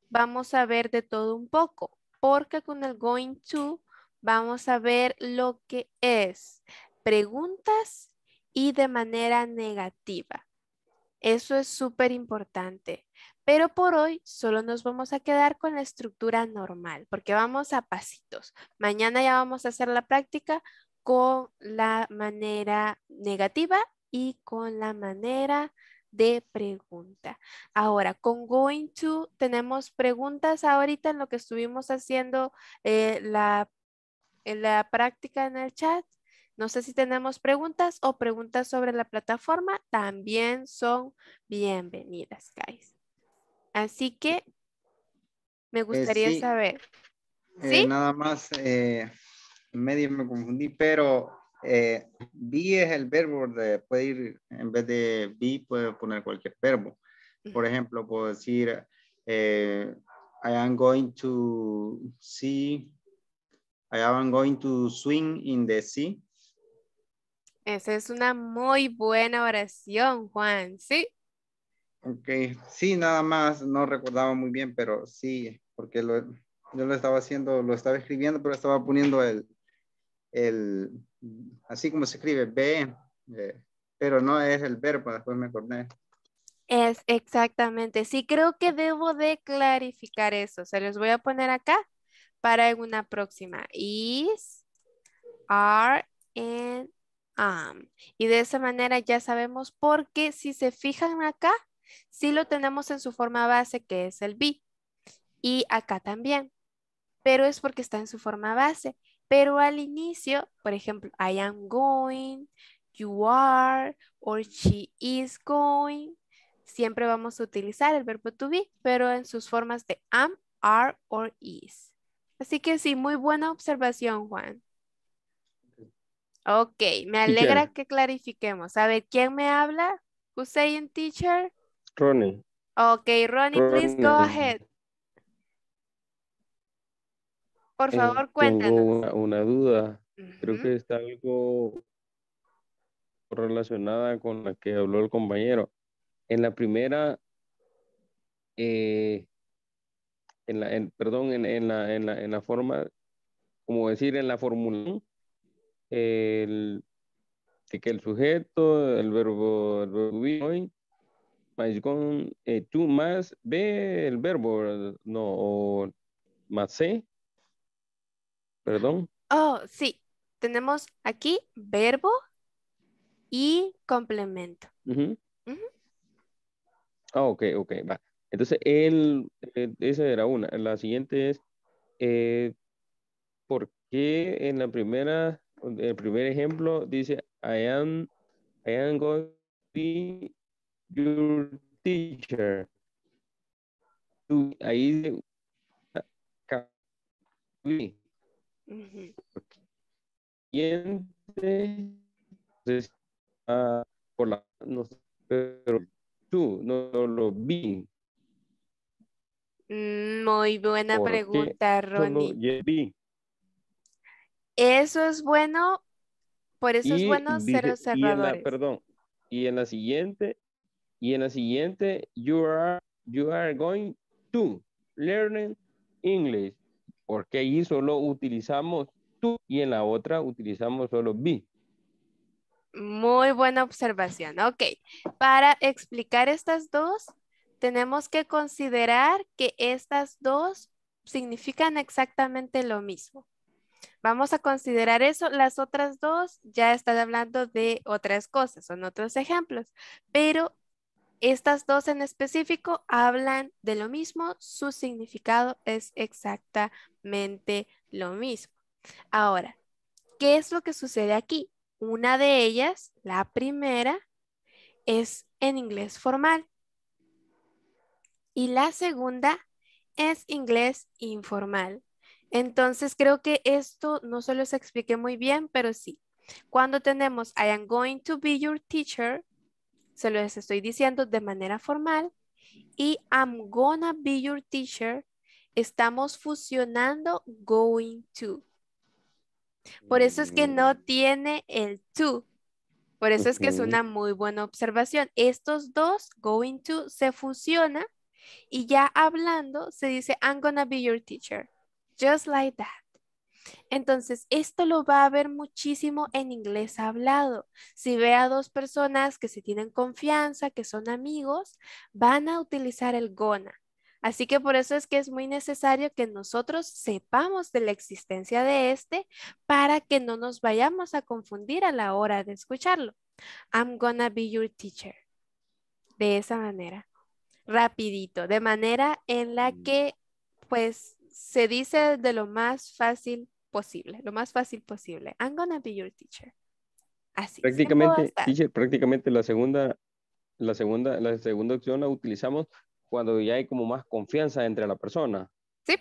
vamos a ver de todo un poco, porque con el going to vamos a ver lo que es preguntas y de manera negativa. Eso es súper importante. Pero por hoy solo nos vamos a quedar con la estructura normal, porque vamos a pasitos. Mañana ya vamos a hacer la práctica con la manera negativa y con la manera de pregunta. Ahora, con going to, tenemos preguntas ahorita en lo que estuvimos haciendo eh, la, la práctica en el chat. No sé si tenemos preguntas o preguntas sobre la plataforma. También son bienvenidas, guys. Así que me eh, gustaría saber. Eh, nada más, eh, medio me confundí, pero eh, be es el verbo, de, puede ir, en vez de be puede poner cualquier verbo. Por ejemplo, puedo decir, eh, I am going to see, I am going to swing in the sea. Esa es una muy buena oración, Juan, ¿sí? Ok, sí, nada más, no recordaba muy bien, pero sí, porque yo lo estaba haciendo, lo estaba escribiendo, pero estaba poniendo el, el, así como se escribe, B, eh, pero no es el verbo, después me acordé. Es exactamente, sí creo que debo de clarificar eso, se los voy a poner acá para una próxima. Is, are, and am. Y de esa manera ya sabemos por qué, si se fijan acá, sí lo tenemos en su forma base que es el B Y acá también, pero es porque está en su forma base. Pero al inicio, por ejemplo, I am going, you are, or she is going, siempre vamos a utilizar el verbo to be, pero en sus formas de am, are, or is. Así que sí, muy buena observación, Juan. Ok, me alegra que clarifiquemos. A ver, ¿quién me habla? Hussein, teacher. Ronnie. Ok, Ronnie. please go ahead. Por eh, favor, cuéntanos. Tengo una, duda. Creo que está algo relacionada con la que habló el compañero. En la primera, eh, en la, perdón, en, la, en, la, en la forma, como decir, en la fórmula, el, que el sujeto, el verbo, el verbo hoy, más con eh, tú más ve el verbo, no, o más sé, Perdón. Oh, sí. Tenemos aquí verbo y complemento. Ah, ok, ok, Entonces, él, eh, esa era una. La siguiente es, porque eh, ¿por qué en la primera, el primer ejemplo dice, I am, I am going to be your teacher? ahí, y entonces, por la, no, pero tú no, lo vi. Muy buena pregunta, Ronnie. No vi. Eso es bueno, por eso es bueno ser observadores. perdón, y en la siguiente, y en la siguiente, you are, you are going to learn English porque ahí solo utilizamos tú y en la otra utilizamos solo vi. Muy buena observación. Ok, para explicar estas dos, tenemos que considerar que estas dos significan exactamente lo mismo. Vamos a considerar eso. Las otras dos ya están hablando de otras cosas, son otros ejemplos, pero estas dos en específico hablan de lo mismo, su significado es exactamente lo mismo. Ahora, ¿qué es lo que sucede aquí? Una de ellas, la primera, es en inglés formal y la segunda es inglés informal. Entonces creo que esto no solo se explique muy bien, pero sí. Cuando tenemos I am going to be your teacher, se los estoy diciendo de manera formal. Y I'm gonna be your teacher. Estamos fusionando going to. Por eso es que no mm. tiene el to. Por eso es que es una muy buena observación. Estos dos, going to, se fusiona y ya hablando se dice, I'm gonna be your teacher. Just like that. Entonces, esto lo va a ver muchísimo en inglés hablado. Si ve a dos personas que se tienen confianza, que son amigos, van a utilizar el gona. Así que por eso es que es muy necesario que nosotros sepamos de la existencia de este para que no nos vayamos a confundir a la hora de escucharlo. I'm gonna be your teacher. De esa manera. Rapidito, de manera en la mm. que pues se dice de lo más fácil posible, lo más fácil posible. I'm gonna be your teacher. Así. Prácticamente, prácticamente la segunda, la segunda, la segunda opción la utilizamos cuando ya hay como más confianza entre la persona. Sí.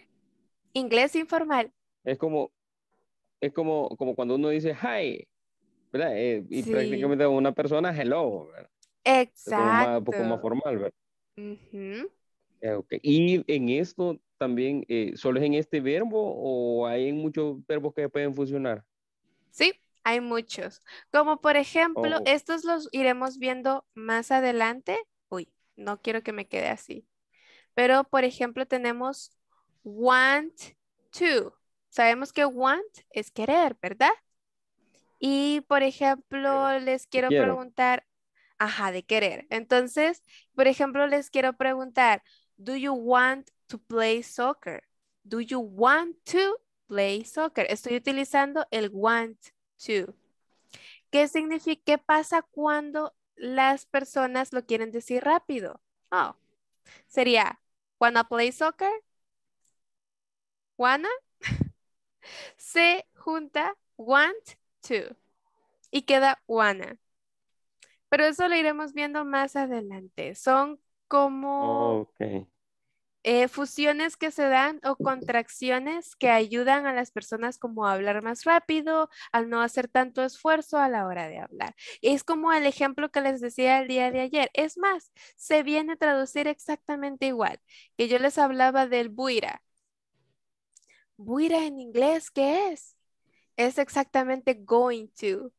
Inglés informal. Es como, es como, como cuando uno dice hi, ¿verdad? Eh, y prácticamente una persona hello, Exacto. un poco más formal, ¿verdad? Eh, okay. Y en esto también, eh, ¿solo es en este verbo o hay muchos verbos que pueden funcionar? Sí, hay muchos. Como por ejemplo, oh. estos los iremos viendo más adelante. Uy, no quiero que me quede así. Pero por ejemplo, tenemos want to. Sabemos que want es querer, ¿verdad? Y por ejemplo, les quiero, quiero. preguntar, ajá, de querer. Entonces, por ejemplo, les quiero preguntar, ¿do you want to play soccer? Do you want to play soccer? Estoy utilizando el want to. ¿Qué significa? ¿Qué pasa cuando las personas lo quieren decir rápido? Oh, sería, wanna play soccer? Wanna? Se junta want to y queda wanna. Pero eso lo iremos viendo más adelante. Son como... Eh, fusiones que se dan o contracciones que ayudan a las personas como a hablar más rápido, al no hacer tanto esfuerzo a la hora de hablar. Es como el ejemplo que les decía el día de ayer. Es más, se viene a traducir exactamente igual, que yo les hablaba del buira. Buira en inglés, ¿qué es? Es exactamente going to.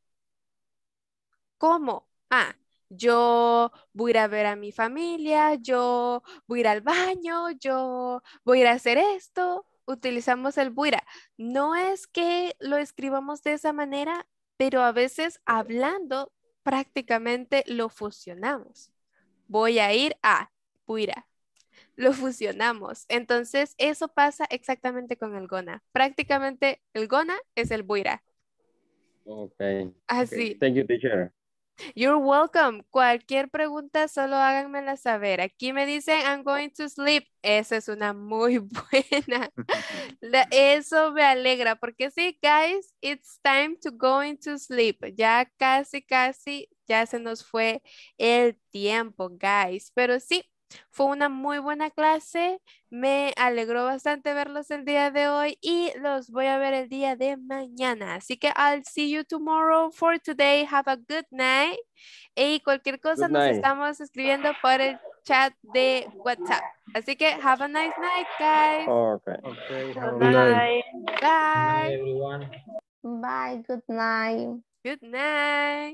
¿Cómo? Ah, yo voy a ir a ver a mi familia, yo voy a ir al baño, yo voy a ir a hacer esto, utilizamos el buira. No es que lo escribamos de esa manera, pero a veces hablando prácticamente lo fusionamos. Voy a ir a buira. Lo fusionamos. Entonces, eso pasa exactamente con el gona. Prácticamente el gona es el buira. Ok. Así. Thank you, teacher. You're welcome. Cualquier pregunta, solo háganmela saber. Aquí me dicen, I'm going to sleep. Esa es una muy buena. eso me alegra, porque sí, guys, it's time to go into sleep. Ya casi, casi, ya se nos fue el tiempo, guys. Pero sí, fue una muy buena clase, me alegró bastante verlos el día de hoy y los voy a ver el día de mañana. Así que I'll see you tomorrow for today. Have a good night. Y cualquier cosa nos estamos escribiendo por el chat de WhatsApp. Así que have a nice night, guys. Okay. Bye. Bye, everyone. Bye, good night. Good night.